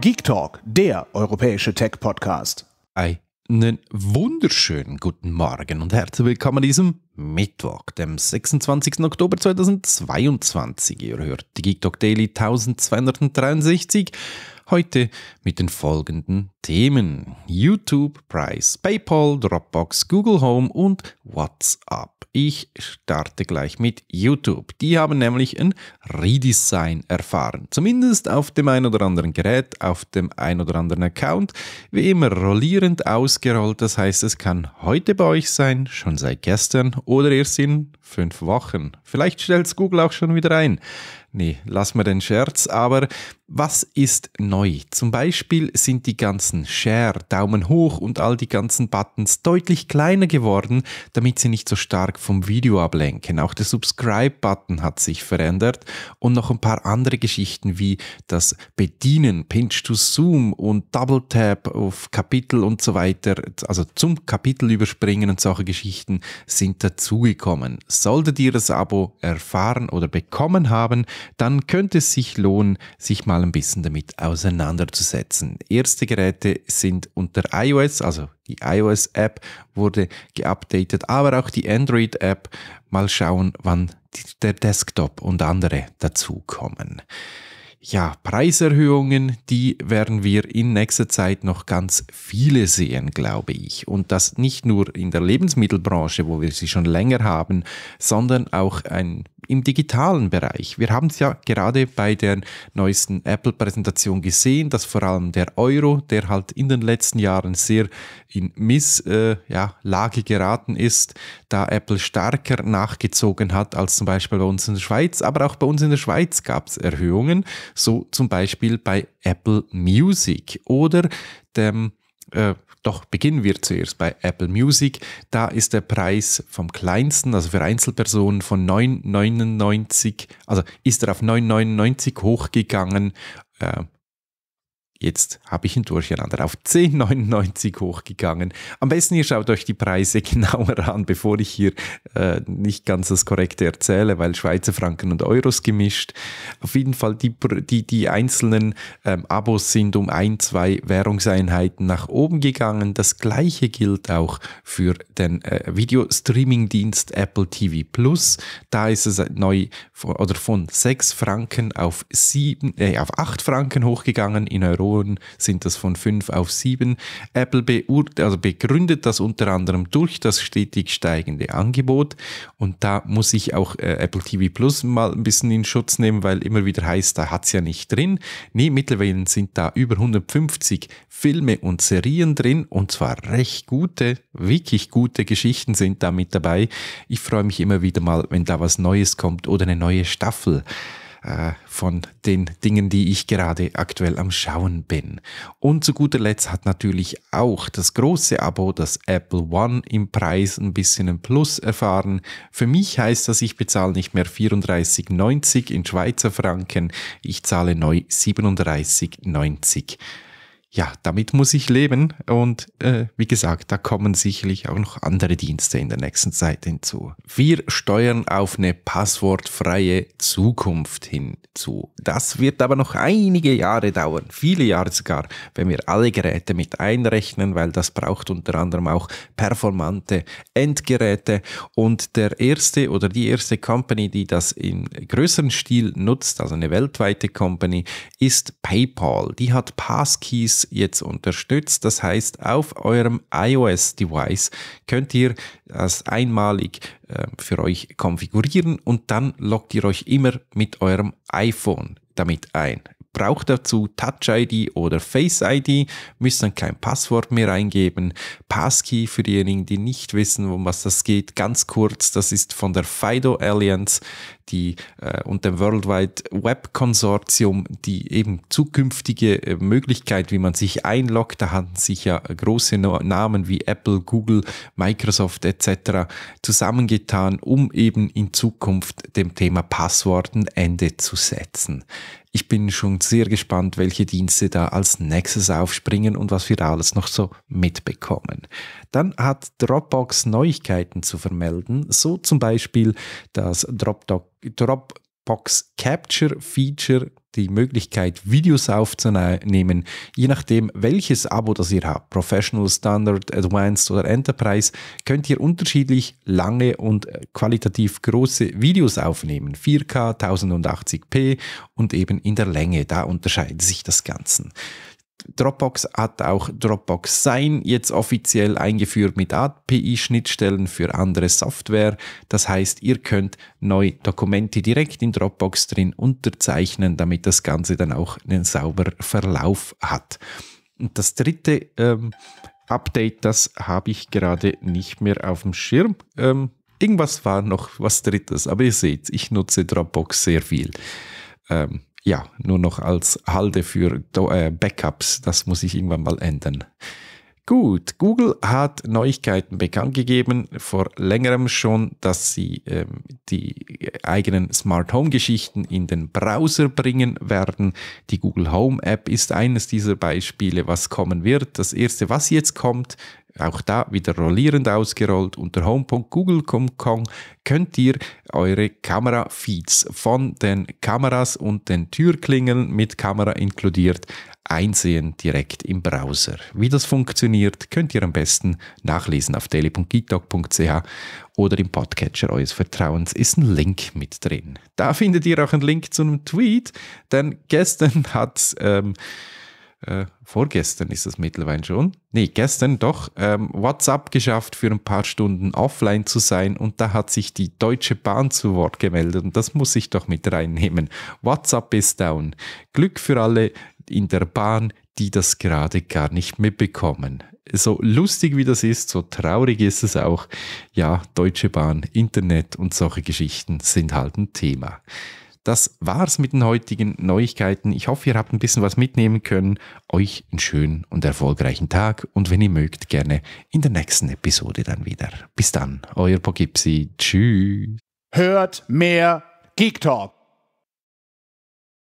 Geek Talk, der europäische Tech-Podcast. Einen wunderschönen guten Morgen und herzlich willkommen an diesem Mittwoch, dem 26. Oktober 2022. Ihr hört die Geek Talk Daily 1263. Heute mit den folgenden Themen: YouTube, Price, PayPal, Dropbox, Google Home und WhatsApp. Ich starte gleich mit YouTube. Die haben nämlich ein Redesign erfahren. Zumindest auf dem ein oder anderen Gerät, auf dem ein oder anderen Account. Wie immer rollierend ausgerollt. Das heißt, es kann heute bei euch sein, schon seit gestern oder erst in fünf Wochen. Vielleicht stellt es Google auch schon wieder ein. Nee, lass mal den Scherz, aber was ist neu? Zum Beispiel sind die ganzen Share, Daumen hoch und all die ganzen Buttons deutlich kleiner geworden, damit sie nicht so stark vom Video ablenken. Auch der Subscribe-Button hat sich verändert und noch ein paar andere Geschichten wie das Bedienen, Pinch to Zoom und Double Tap auf Kapitel und so weiter, also zum Kapitel überspringen und solche Geschichten sind dazugekommen. Solltet ihr das Abo erfahren oder bekommen haben, dann könnte es sich lohnen, sich mal ein bisschen damit auseinanderzusetzen. Erste Geräte sind unter iOS, also die iOS-App wurde geupdatet, aber auch die Android-App. Mal schauen, wann der Desktop und andere dazukommen ja, Preiserhöhungen, die werden wir in nächster Zeit noch ganz viele sehen, glaube ich. Und das nicht nur in der Lebensmittelbranche, wo wir sie schon länger haben, sondern auch ein im digitalen Bereich. Wir haben es ja gerade bei der neuesten Apple-Präsentation gesehen, dass vor allem der Euro, der halt in den letzten Jahren sehr in Misslage äh, ja, geraten ist, da Apple stärker nachgezogen hat als zum Beispiel bei uns in der Schweiz. Aber auch bei uns in der Schweiz gab es Erhöhungen, so zum Beispiel bei Apple Music oder dem äh, doch beginnen wir zuerst bei Apple Music. Da ist der Preis vom kleinsten, also für Einzelpersonen von 9,99, also ist er auf 9,99 hochgegangen. Äh, Jetzt habe ich ein durcheinander auf 10,99 hochgegangen. Am besten ihr schaut euch die Preise genauer an, bevor ich hier äh, nicht ganz das Korrekte erzähle, weil Schweizer Franken und Euros gemischt. Auf jeden Fall die, die, die einzelnen ähm, Abos sind um ein, zwei Währungseinheiten nach oben gegangen. Das gleiche gilt auch für den äh, Videostreaming-Dienst Apple TV Plus. Da ist es neu von, oder von 6 Franken auf, 7, äh, auf 8 Franken hochgegangen in Europa. Sektoren sind das von fünf auf sieben. Apple also begründet das unter anderem durch das stetig steigende Angebot. Und da muss ich auch äh, Apple TV Plus mal ein bisschen in Schutz nehmen, weil immer wieder heißt, da hat es ja nicht drin. Nee, mittlerweile sind da über 150 Filme und Serien drin und zwar recht gute, wirklich gute Geschichten sind da mit dabei. Ich freue mich immer wieder mal, wenn da was Neues kommt oder eine neue Staffel. Äh, von den Dingen, die ich gerade aktuell am Schauen bin. Und zu guter Letzt hat natürlich auch das große Abo, das Apple One, im Preis ein bisschen ein Plus erfahren. Für mich heißt das, ich bezahle nicht mehr 34,90 in Schweizer Franken, ich zahle neu 37,90 ja, damit muss ich leben. Und äh, wie gesagt, da kommen sicherlich auch noch andere Dienste in der nächsten Zeit hinzu. Wir steuern auf eine passwortfreie Zukunft hinzu. Das wird aber noch einige Jahre dauern, viele Jahre sogar, wenn wir alle Geräte mit einrechnen, weil das braucht unter anderem auch performante Endgeräte. Und der erste oder die erste Company, die das in größeren Stil nutzt, also eine weltweite Company, ist PayPal. Die hat Passkeys jetzt unterstützt. Das heißt, auf eurem iOS-Device könnt ihr das einmalig äh, für euch konfigurieren und dann loggt ihr euch immer mit eurem iPhone damit ein braucht dazu Touch-ID oder Face-ID, müsst dann kein Passwort mehr eingeben. Passkey für diejenigen, die nicht wissen, um was das geht, ganz kurz, das ist von der FIDO Alliance die, äh, und dem World Wide Web Konsortium die eben zukünftige äh, Möglichkeit, wie man sich einloggt. Da hatten sich ja große Namen wie Apple, Google, Microsoft etc. zusammengetan, um eben in Zukunft dem Thema Passworten Ende zu setzen. Ich bin schon sehr gespannt, welche Dienste da als nächstes aufspringen und was wir alles noch so mitbekommen. Dann hat Dropbox Neuigkeiten zu vermelden, so zum Beispiel, dass Dropdoc, Drop Box Capture Feature die Möglichkeit, Videos aufzunehmen, je nachdem, welches Abo das ihr habt, Professional, Standard, Advanced oder Enterprise, könnt ihr unterschiedlich lange und äh, qualitativ große Videos aufnehmen, 4K, 1080p und eben in der Länge, da unterscheidet sich das Ganze. Dropbox hat auch Dropbox Sign jetzt offiziell eingeführt mit API-Schnittstellen für andere Software. Das heißt, ihr könnt neue Dokumente direkt in Dropbox drin unterzeichnen, damit das Ganze dann auch einen sauberen Verlauf hat. Und das dritte ähm, Update, das habe ich gerade nicht mehr auf dem Schirm. Ähm, irgendwas war noch was Drittes, aber ihr seht, ich nutze Dropbox sehr viel. Ähm, ja, nur noch als Halde für äh, Backups. Das muss ich irgendwann mal ändern. Gut, Google hat Neuigkeiten bekannt gegeben, vor längerem schon, dass sie ähm, die eigenen Smart Home Geschichten in den Browser bringen werden. Die Google Home App ist eines dieser Beispiele, was kommen wird. Das erste, was jetzt kommt, auch da wieder rollierend ausgerollt. Unter home.google.com könnt ihr eure Kamerafeeds von den Kameras und den Türklingeln mit Kamera inkludiert einsehen direkt im Browser. Wie das funktioniert, könnt ihr am besten nachlesen auf daily.gitalk.ch oder im Podcatcher eures Vertrauens ist ein Link mit drin. Da findet ihr auch einen Link zu einem Tweet, denn gestern hat ähm, äh, vorgestern ist es mittlerweile schon, nee, gestern doch, ähm, WhatsApp geschafft, für ein paar Stunden offline zu sein und da hat sich die Deutsche Bahn zu Wort gemeldet und das muss ich doch mit reinnehmen. WhatsApp ist down. Glück für alle in der Bahn, die das gerade gar nicht mitbekommen. So lustig wie das ist, so traurig ist es auch. Ja, Deutsche Bahn, Internet und solche Geschichten sind halt ein Thema das war's mit den heutigen Neuigkeiten. Ich hoffe, ihr habt ein bisschen was mitnehmen können. Euch einen schönen und erfolgreichen Tag und wenn ihr mögt, gerne in der nächsten Episode dann wieder. Bis dann, euer Pogipsi. Tschüss. Hört mehr Geek Talk.